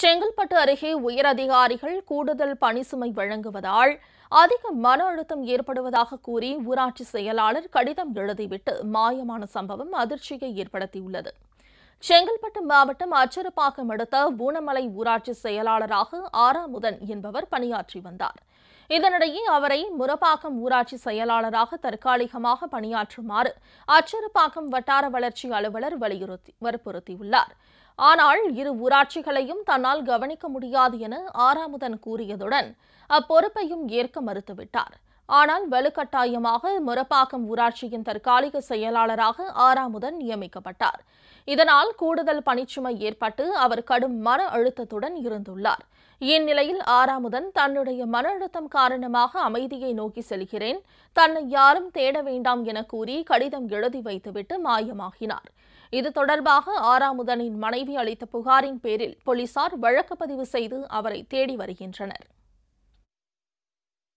செங்கல்பட்டு அருகே உயரதிகாரிகள் கூடுதல் பணி சுமை வழங்குவதால் அதிக மன அழுத்தம் ஏற்படுவதாக கூறி ஊராட்சி செயலாளர் கடிதம் எழுதிவிட்டு மாயமான சம்பவம் அதிர்ச்சியை ஏற்படுத்தியுள்ளது செங்கல்பட்டு மாவட்டம் அச்சரப்பாக்கம் அடுத்த ஊனமலை ஊராட்சி செயலாளராக ஆறாமுதன் என்பவர் பணியாற்றி வந்தார் இதனிடையே அவரை முரப்பாக்கம் ஊராட்சி செயலாளராக தற்காலிகமாக பணியாற்றுமாறு அச்சரப்பாக்கம் வட்டார வளர்ச்சி அலுவலர் வலியுறுத்தி வற்புறுத்தியுள்ளார் ஆனால் இரு ஊராட்சிகளையும் தன்னால் கவனிக்க முடியாது என ஆறாமுதன் கூறியதுடன் அப்பொறுப்பையும் ஏற்க மறுத்துவிட்டார் ஆனால் வலுக்கட்டாயமாக முரப்பாக்கம் ஊராட்சியின் தற்காலிக செயலாளராக ஆறாமுதன் நியமிக்கப்பட்டார் இதனால் கூடுதல் பணிச்சுமை ஏற்பட்டு அவர் கடும் மன அழுத்தத்துடன் இருந்துள்ளார் இந்நிலையில் ஆறாமுதன் தன்னுடைய மன அழுத்தம் காரணமாக அமைதியை நோக்கி செல்கிறேன் தன்னை யாரும் தேட வேண்டாம் என கூறி கடிதம் எழுதி வைத்துவிட்டு மாயமாகினார் இது தொடர்பாக ஆறாமுதனின் மனைவி அளித்த புகாரின் பேரில் போலீசார் வழக்கு பதிவு செய்து அவரை தேடி வருகின்றனர்